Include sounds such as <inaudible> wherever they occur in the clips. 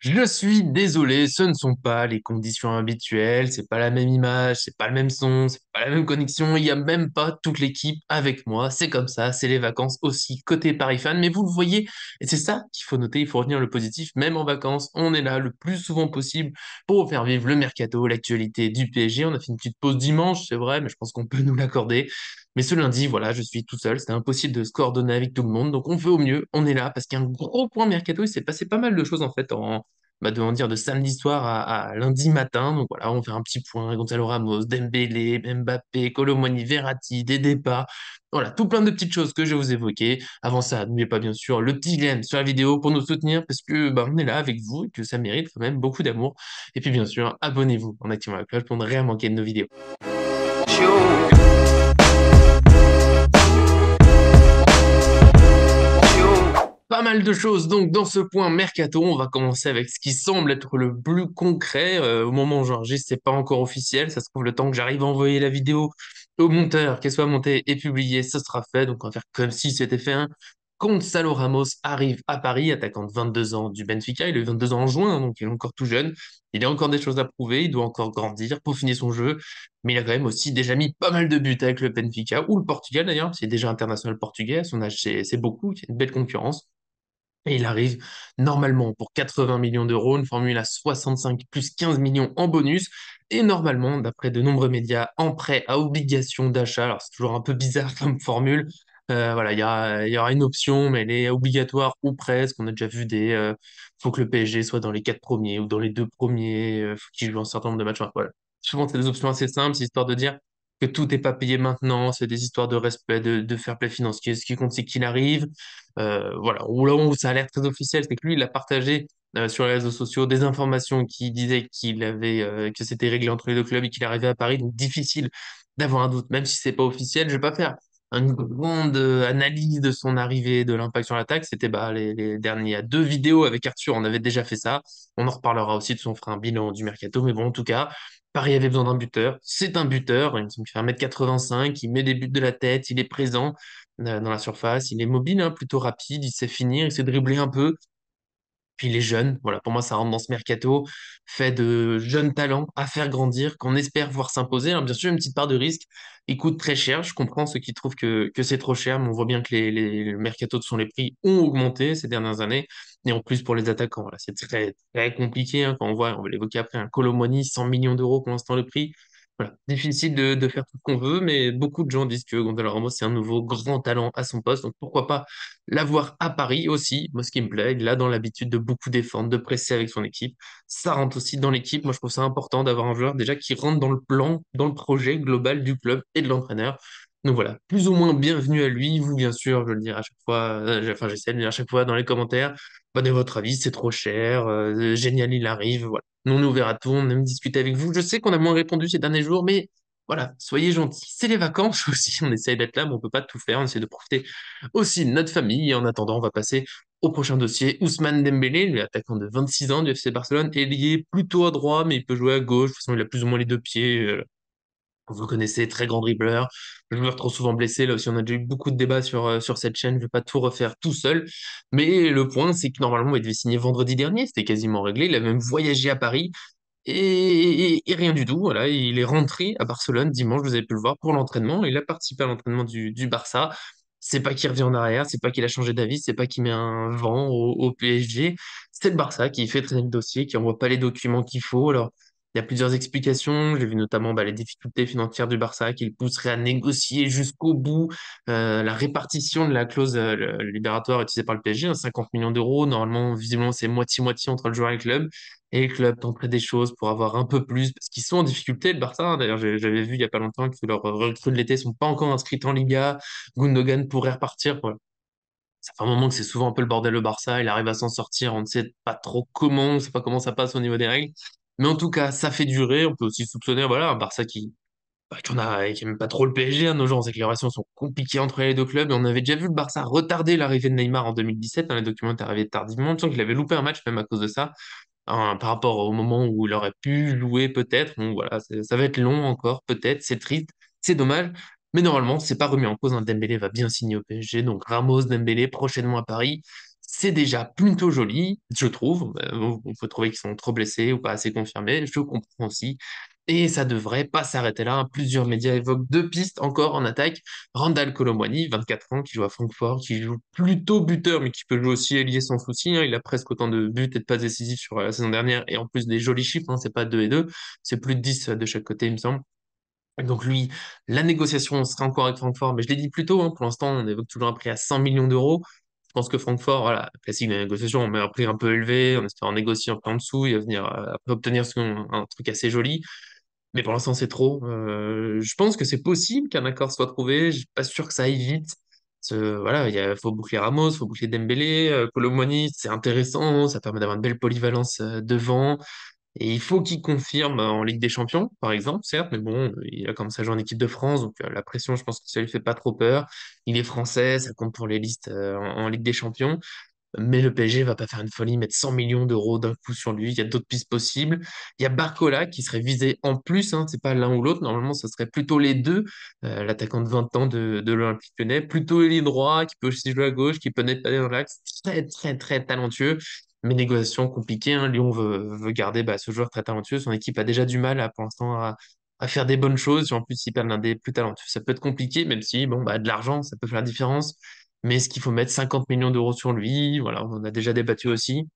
Je suis désolé, ce ne sont pas les conditions habituelles, c'est pas la même image, c'est pas le même son, c'est pas la même connexion, il y a même pas toute l'équipe avec moi, c'est comme ça, c'est les vacances aussi côté Paris fan, mais vous le voyez, et c'est ça qu'il faut noter, il faut retenir le positif, même en vacances, on est là le plus souvent possible pour faire vivre le mercato, l'actualité du PSG, on a fait une petite pause dimanche, c'est vrai, mais je pense qu'on peut nous l'accorder, mais ce lundi, voilà, je suis tout seul. C'était impossible de se coordonner avec tout le monde. Donc, on fait au mieux. On est là parce qu'il y a un gros point mercato. Il s'est passé pas mal de choses, en fait, en, bah, de, dire, de samedi soir à, lundi matin. Donc, voilà, on fait un petit point. Gonzalo Ramos, Dembélé, Mbappé, Colomoni, Verratti, des départs. Voilà, tout plein de petites choses que je vais vous évoquer. Avant ça, n'oubliez pas, bien sûr, le petit j'aime sur la vidéo pour nous soutenir parce que, bah, on est là avec vous et que ça mérite quand même beaucoup d'amour. Et puis, bien sûr, abonnez-vous en activant la cloche pour ne rien manquer de nos vidéos. de choses donc dans ce point mercato. On va commencer avec ce qui semble être le plus concret. Euh, au moment où j'enregistre, c'est pas encore officiel. Ça se trouve le temps que j'arrive à envoyer la vidéo au monteur, qu'elle soit montée et publiée, ça sera fait. Donc on va faire comme si c'était fait. un hein. Salo Ramos arrive à Paris, attaquant 22 ans du Benfica. Il a eu 22 ans en juin, hein, donc il est encore tout jeune. Il a encore des choses à prouver, il doit encore grandir, pour finir son jeu. Mais il a quand même aussi déjà mis pas mal de buts avec le Benfica, ou le Portugal d'ailleurs, c'est déjà international portugais, son âge c'est beaucoup, il y a une belle concurrence il arrive normalement pour 80 millions d'euros, une formule à 65 plus 15 millions en bonus. Et normalement, d'après de nombreux médias, en prêt à obligation d'achat. Alors c'est toujours un peu bizarre comme formule. Euh, voilà, il y, a, y aura une option, mais elle est obligatoire ou presque. On a déjà vu des. Euh, faut que le PSG soit dans les quatre premiers ou dans les deux premiers. Euh, faut qu'il joue un certain nombre de matchs. Voilà. Souvent, c'est des options assez simples, histoire de dire que tout n'est pas payé maintenant, c'est des histoires de respect, de, de, fair play financier. Ce qui compte, c'est qu'il arrive. Euh, voilà, là où ça a l'air très officiel, c'est que lui, il a partagé euh, sur les réseaux sociaux des informations qui disaient qu'il avait, euh, que c'était réglé entre les deux clubs et qu'il arrivait à Paris. Donc, difficile d'avoir un doute, même si c'est pas officiel. Je vais pas faire une grande euh, analyse de son arrivée, de l'impact sur l'attaque. C'était bah, les, derniers. Il y a deux vidéos avec Arthur, on avait déjà fait ça. On en reparlera aussi de son frein. bilan du mercato. Mais bon, en tout cas, Paris avait besoin d'un buteur. C'est un buteur. Il me fait 1m85, il met des buts de la tête, il est présent euh, dans la surface, il est mobile, hein, plutôt rapide, il sait finir, il sait dribbler un peu puis les jeunes. Voilà, pour moi, ça rentre dans ce mercato fait de jeunes talents à faire grandir, qu'on espère voir s'imposer. Hein. bien sûr, une petite part de risque. Il coûte très cher. Je comprends ceux qui trouvent que, c'est trop cher, mais on voit bien que les, les de sont les prix ont augmenté ces dernières années. Et en plus, pour les attaquants, voilà, c'est très, compliqué. Hein. quand on voit, on va l'évoquer après, un Colomoni, 100 millions d'euros pour l'instant le prix. Voilà. Difficile de, faire tout ce qu'on veut, mais beaucoup de gens disent que Gonzalo Ramos c'est un nouveau grand talent à son poste. Donc pourquoi pas l'avoir à Paris aussi Moi, ce qui me plaît, il a dans l'habitude de beaucoup défendre, de presser avec son équipe. Ça rentre aussi dans l'équipe. Moi, je trouve ça important d'avoir un joueur déjà qui rentre dans le plan, dans le projet global du club et de l'entraîneur. Donc voilà, plus ou moins bienvenue à lui. Vous, bien sûr, je le dirai à chaque fois, euh, enfin j'essaie de le dire à chaque fois dans les commentaires, bah, de votre avis, c'est trop cher, euh, génial, il arrive. Voilà on nous verra tout, on aime discuter avec vous. Je sais qu'on a moins répondu ces derniers jours, mais voilà, soyez gentils. C'est les vacances <laughs> aussi, on essaye d'être là, mais on ne peut pas tout faire, on essaie de profiter aussi de notre famille. en attendant, on va passer au prochain dossier. Ousmane Dembélé, l'attaquant de 26 ans du FC Barcelone, est lié plutôt à droite, mais il peut jouer à gauche. De toute façon, il a plus ou moins les deux pieds. Euh, vous connaissez, très grand dribbleur, joueur trop souvent blessé. Là aussi, on a déjà eu beaucoup de débats sur, euh, sur cette chaîne. Je ne vais pas tout refaire tout seul. Mais le point, c'est que normalement, il devait signer vendredi dernier. C'était quasiment réglé. Il a même voyagé à Paris. Et, rien du tout. Voilà, il est rentré à Barcelone dimanche, vous avez pu le voir, pour l'entraînement. Il a participé à l'entraînement du, du Barça. C'est pas qu'il revient en arrière, c'est pas qu'il a changé d'avis, c'est pas qu'il met un vent au, PSG. C'est le Barça qui fait traîner le dossier, qui envoie pas les documents qu'il faut. Alors, il y a plusieurs explications. J'ai vu notamment bah, les difficultés financières du Barça qui le pousserait à négocier jusqu'au bout euh, la répartition de la clause euh, libératoire utilisée par le PSG, 50 hein, millions d'euros. Normalement, visiblement, c'est moitié-moitié entre le joueur et le club. Et le club tenterait des choses pour avoir un peu plus parce qu'ils sont en difficulté, le Barça. Hein. D'ailleurs, j'avais vu il n'y a pas longtemps que leurs euh, recrues de l'été ne sont pas encore inscrites en Liga. Gundogan pourrait repartir. ça fait un moment que c'est souvent un peu le bordel le Barça, il arrive à s'en sortir, on ne sait pas trop comment, on ne sait pas comment ça passe au niveau des règles. Mais en tout cas, ça fait durer. On peut aussi soupçonner voilà, un Barça qui, bah, qui n'aime pas trop le PSG Hein, nos que Les relations sont compliquées entre les deux clubs. Et on avait déjà vu le Barça retarder l'arrivée de Neymar en 2017. Hein. les documents étaient arrivés tardivement. On sent qu'il avait loupé un match même à cause de ça. Hein, par rapport au moment où il aurait pu louer peut-être. Donc voilà, ça va être long encore, peut-être. C'est triste, c'est dommage. Mais normalement, c'est pas remis en cause. Un hein. Dembélé va bien signer au PSG. Donc Ramos, Dembélé, prochainement à Paris c'est déjà plutôt joli, je trouve. Euh, on peut trouver qu'ils sont trop blessés ou pas assez confirmés, je comprends aussi. Et ça devrait pas s'arrêter là. Plusieurs médias évoquent deux pistes encore en attaque. Randall Colomwani, 24 ans, qui joue à Francfort, qui joue plutôt buteur, mais qui peut jouer aussi ailier sans souci. Hein. Il a presque autant de buts et de passes décisives sur euh, la saison dernière. Et en plus des jolis chiffres, Ce hein, c'est pas 2 et 2, c'est plus de 10 euh, de chaque côté, il me semble. Donc lui, la négociation sera encore avec Francfort, mais je l'ai dit plus tôt, hein. pour l'instant on évoque toujours un prix à 100 millions d'euros que Francfort, voilà, classique de la négociation, on met un prix un peu élevé, on espère en négocier un peu en dessous, il va venir euh, obtenir un truc assez joli. Mais pour l'instant, c'est trop. Euh, je pense que c'est possible qu'un accord soit trouvé. Je suis pas sûr que ça aille vite. voilà, il faut boucler Ramos, il faut boucler Dembélé, euh, Colomani, c'est intéressant, ça permet d'avoir une belle polyvalence devant. Et il faut qu'il confirme en Ligue des Champions, par exemple, certes, mais bon, il a commencé à jouer en équipe de France, donc euh, la pression, je pense que ça lui fait pas trop peur. Il est français, ça compte pour les listes euh, en, Ligue des Champions. Mais le PSG va pas faire une folie, mettre 100 millions d'euros d'un coup sur lui. Il y a d'autres pistes possibles. Il y a Barcola qui serait visé en plus. Hein, c'est pas l'un ou l'autre. Normalement, ce serait plutôt les deux. Euh, l'attaquant de 20 ans de, de l'Olympique Lyonnais, plutôt les droit, qui peut aussi jouer à gauche, qui peut pas dans l'axe. Très, très, très talentueux mais négociations compliquées. Hein. Lyon veut, veut garder bah, ce joueur très talentueux. Son équipe a déjà du mal à, pour l'instant à, faire des bonnes choses. En plus, il perd l'un des plus talentueux. Ça peut être compliqué, même si bon, bah, de l'argent, ça peut faire la différence. Mais est-ce qu'il faut mettre 50 millions d'euros sur lui Voilà, on a déjà débattu aussi.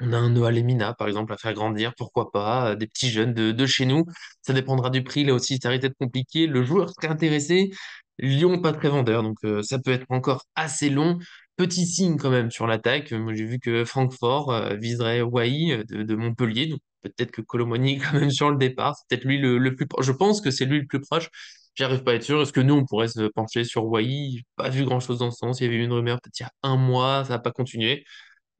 On a un Noah Lemina, par exemple, à faire grandir, pourquoi pas, euh, des petits jeunes de, de chez nous. Ça dépendra du prix, là aussi, ça risque d'être compliqué. Le joueur très intéressé, Lyon pas très vendeur, donc euh, ça peut être encore assez long. Petit signe quand même sur l'attaque. Moi, j'ai vu que Francfort euh, viserait Wai euh, de, Montpellier. Donc peut-être que Colomoni <laughs> quand même sur le départ. C'est peut-être lui le, plus Je pense que c'est lui le plus proche. J'arrive pas à être sûr. Est-ce que nous, on pourrait se pencher sur Wai Pas vu grand-chose dans ce sens. Il y avait eu une rumeur peut-être il y a un mois. Ça n'a pas continué.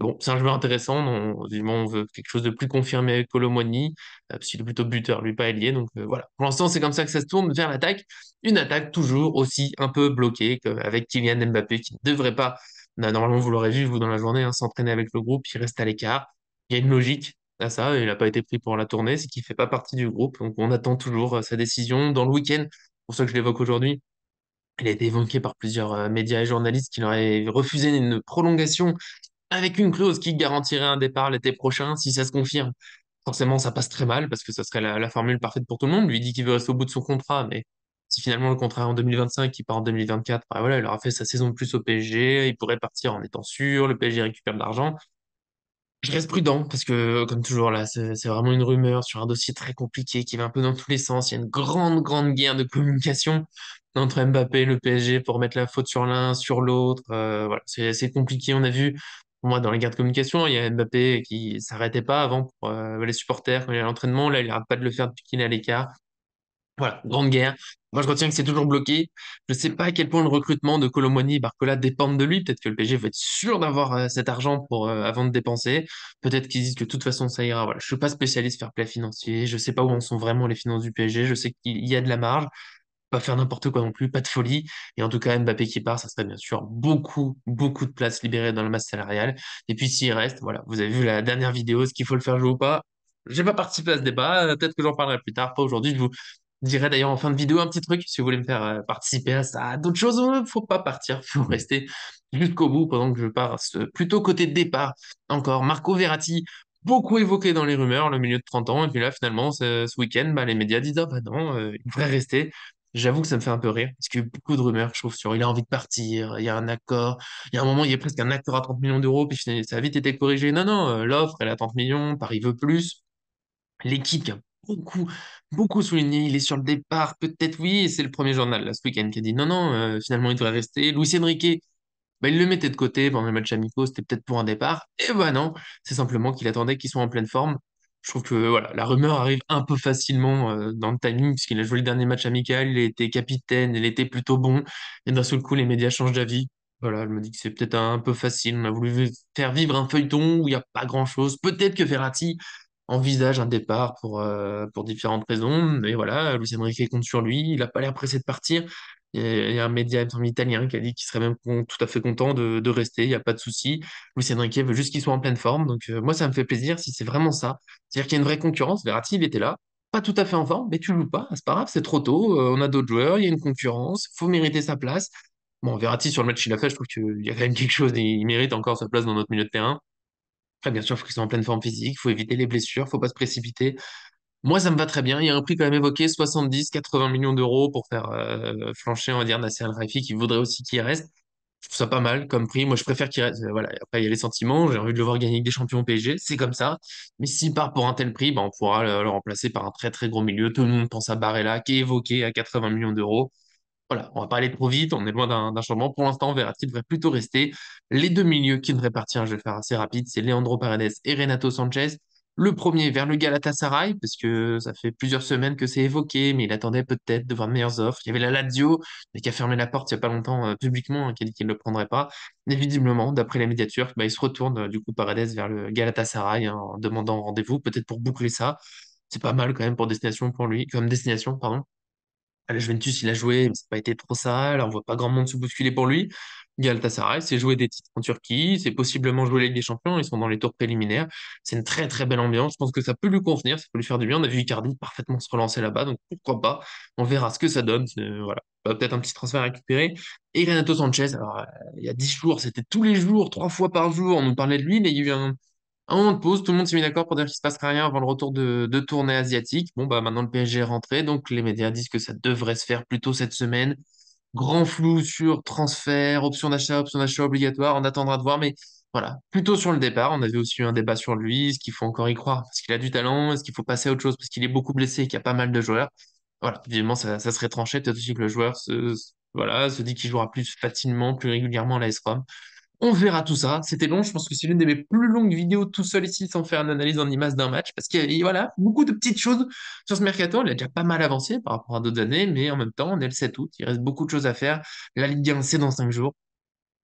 Bon, c'est un joueur intéressant. On, on veut quelque chose de plus confirmé avec Colomoni, euh, est plutôt buteur, lui, pas ailier. Donc voilà. Pour l'instant, c'est comme ça que ça se tourne vers l'attaque. Une attaque toujours aussi un peu bloquée, avec Kylian Mbappé qui ne devrait pas bah, normalement, vous l'aurez vu, vous, dans la journée, hein, s'entraîner avec le groupe, il reste à l'écart. Il y a une logique à ça, il n'a pas été pris pour la tournée, c'est qu'il ne fait pas partie du groupe. Donc, on attend toujours euh, sa décision. Dans le week-end, pour ça que je l'évoque aujourd'hui, il a été évoqué par plusieurs euh, médias et journalistes qui aurait refusé une prolongation avec une clause qui garantirait un départ l'été prochain si ça se confirme. Forcément, ça passe très mal parce que ça serait la, la formule parfaite pour tout le monde. Lui dit qu'il veut rester au bout de son contrat, mais finalement le contrat en 2025 qui part en 2024, bah, voilà, il aura fait sa saison de plus au PSG, il pourrait partir en étant sûr, le PSG récupère de l'argent. Je reste prudent parce que, comme toujours, là, c'est vraiment une rumeur sur un dossier très compliqué qui va un peu dans tous les sens. Il y a une grande, grande guerre de communication entre Mbappé et le PSG pour mettre la faute sur l'un, sur l'autre. Euh, voilà, c'est assez compliqué. On a vu, moi, dans les guerres de communication, il y a Mbappé qui s'arrêtait pas avant pour euh, les supporters quand il y a l'entraînement. Là, il n'arrête pas de le faire depuis qu'il est à l'écart. Voilà, grande guerre. Moi, je retiens que c'est toujours bloqué. Je ne sais pas à quel point le recrutement de Colomoni et Barcola dépendent de lui. Peut-être que le PG veut être sûr d'avoir euh, cet argent pour, euh, avant de dépenser. Peut-être qu'ils disent que de toute façon, ça ira. Voilà. Je ne suis pas spécialiste faire play financier. Je ne sais pas où en sont vraiment les finances du PSG. Je sais qu'il y a de la marge. Pas faire n'importe quoi non plus, pas de folie. Et en tout cas, Mbappé qui part, ça serait bien sûr beaucoup, beaucoup de places libérées dans la masse salariale. Et puis s'il reste, voilà, vous avez vu la dernière vidéo, ce qu'il faut le faire jouer ou pas j'ai pas participé à ce débat, euh, peut-être que j'en parlerai plus tard, pas aujourd'hui. Je vous, dirai d'ailleurs en fin de vidéo un petit truc si vous voulez me faire euh, participer à ça. D'autres choses, euh, faut pas partir, il <laughs> faut rester jusqu'au bout pendant que je pars plutôt côté départ. Encore Marco Verratti, beaucoup évoqué dans les rumeurs, le milieu de 30 ans, et puis là finalement ce, week-end, bah, les médias disent ah bah non, euh, il devrait rester. J'avoue que ça me fait un peu rire, parce qu'il y a eu beaucoup de rumeurs, je trouve, sur il a envie de partir, il y a un accord, il y a un moment, il y a presque un accord à 30 millions d'euros, puis ça a vite été corrigé. Non, non, l'offre, elle a 30 millions, Paris veut plus l'équipe beaucoup, beaucoup souligné. Il est sur le départ, peut-être oui. c'est le premier journal ce week-end qui a dit non, non, euh, finalement, il devrait rester. Luis Enrique, bah, il le mettait de côté pendant les matchs amicaux. C'était peut-être pour un départ. Et eh bah ben non, c'est simplement qu'il attendait qu'il soit en pleine forme. Je trouve que voilà, la rumeur arrive un peu facilement euh, dans le timing, puisqu'il a joué le dernier match amical, il était capitaine, il était plutôt bon. Et d'un seul coup, les médias changent d'avis. Voilà, je me dis que c'est peut-être un peu facile. On a voulu faire vivre un feuilleton où il n'y a pas grand-chose. Peut-être que Ferrati envisage un départ pour, euh, pour différentes raisons. Mais voilà, Lucien Enrique compte sur lui. Il n'a pas l'air pressé de partir. Il y a un média italien qui a dit qu'il serait même tout à fait content de, rester, il n'y a pas de souci. Luis Enrique veut juste qu'il soit en pleine forme. Donc, euh, moi, ça me fait plaisir si c'est vraiment ça. C'est-à-dire qu'il y a une vraie concurrence. Verratti, il était là, pas tout à fait en forme, mais tu joues pas, c'est pas grave, c'est trop tôt. Euh, on a d'autres joueurs, il y a une concurrence, faut mériter sa place. Bon, Verratti, sur le match il a fait, je trouve qu'il y a quand même quelque chose, il mérite encore sa place dans notre milieu de terrain bien sûr, il faut qu'ils soient en pleine forme physique, il faut éviter les blessures, il ne faut pas se précipiter. Moi, ça me va très bien. Il y a un prix quand même évoqué, 70-80 millions d'euros pour faire euh, flancher, on va dire, Nasser al rafi qui voudrait aussi qu'il reste. Je trouve ça pas mal comme prix. Moi, je préfère qu'il reste. Euh, voilà. Après, il y a les sentiments. J'ai envie de le voir gagner des champions PSG. C'est comme ça. Mais s'il part pour un tel prix, ben, on pourra le, remplacer par un très, très gros milieu. Tout le monde pense à Barella, qui est évoqué à 80 millions d'euros voilà, on va pas aller trop vite, on est loin d'un changement. Pour l'instant, Verratti devrait plutôt rester. Les deux milieux qui devraient partir, je vais faire assez rapide, c'est Leandro Paredes et Renato Sanchez. Le premier vers le Galatasaray, parce que ça fait plusieurs semaines que c'est évoqué, mais il attendait peut-être de voir de meilleures offres. Il y avait la Lazio, mais qui a fermé la porte il n'y a pas longtemps euh, publiquement, hein, qui a dit qu'il ne le prendrait pas. Évidemment, d'après les médias bah, il se retourne euh, du coup Paredes vers le Galatasaray hein, en demandant rendez-vous, peut-être pour boucler ça. C'est pas mal quand même pour destination pour lui, comme destination, pardon à ah, la Juventus, il a joué, mais ça n'a pas été trop sale, on on voit pas grand monde se bousculer pour lui. Galatasaray, c'est joué des titres en Turquie, c'est possiblement jouer avec des Champions, ils sont dans les tours préliminaires. C'est une très très belle ambiance, je pense que ça peut lui convenir, ça peut lui faire du bien. On a vu Icardi parfaitement se relancer là-bas, donc pourquoi pas, on verra ce que ça donne. voilà, bah, peut-être un petit transfert récupéré, récupérer. Et Renato Sanchez, euh, il y a 10 jours, c'était tous les jours, trois fois par jour, on nous parlait de lui, mais il y a eu un, un moment de pause, tout le monde s'est mis d'accord pour dire qu'il se passera rien avant le retour de, tournée asiatique. Bon, bah maintenant le PSG est rentré, donc les médias disent que ça devrait se faire plutôt cette semaine. Grand flou sur transfert, option d'achat, option d'achat obligatoire, on attendra de voir, mais voilà, plutôt sur le départ. On avait aussi eu un débat sur lui, est-ce qu'il faut encore y croire parce qu'il a du talent, est-ce qu'il faut passer à autre chose parce qu'il est beaucoup blessé qu'il y a pas mal de joueurs. Voilà, évidemment, ça, serait tranché, peut-être aussi que le joueur se, voilà, se dit qu'il jouera plus facilement, plus régulièrement à la Rom on verra tout ça. C'était long. Je pense que c'est l'une de mes plus longues vidéos tout seul ici sans faire une analyse en image d'un match. Parce qu'il y a voilà, beaucoup de petites choses sur ce mercato. Il a déjà pas mal avancé par rapport à d'autres années. Mais en même temps, on est le 7 août. Il reste beaucoup de choses à faire. La Ligue 1, c'est dans 5 jours.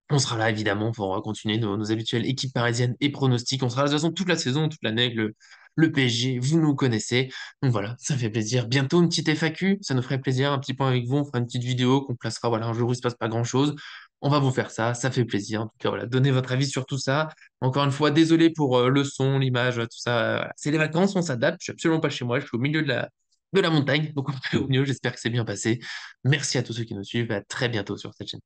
On sera là, évidemment, pour continuer nos, habituelles équipes parisiennes et pronostics. On sera là, de toute façon, toute la saison, toute l'année, le, le PSG, vous nous connaissez. Donc voilà, ça fait plaisir. Bientôt, une petite FAQ, ça nous ferait plaisir. Un petit point avec vous, on fera une petite vidéo qu'on placera. Voilà, un jour où il se passe pas grand-chose on va vous faire ça, ça fait plaisir. En tout cas, voilà, donnez votre avis sur tout ça. Encore une fois, désolé pour euh, le son, l'image, tout ça. Euh, c'est les vacances, on s'adapte. Je suis absolument pas chez moi, je suis au milieu de la, de la montagne, donc au mieux. J'espère que c'est bien passé. Merci à tous ceux qui nous suivent. À très bientôt sur cette chaîne.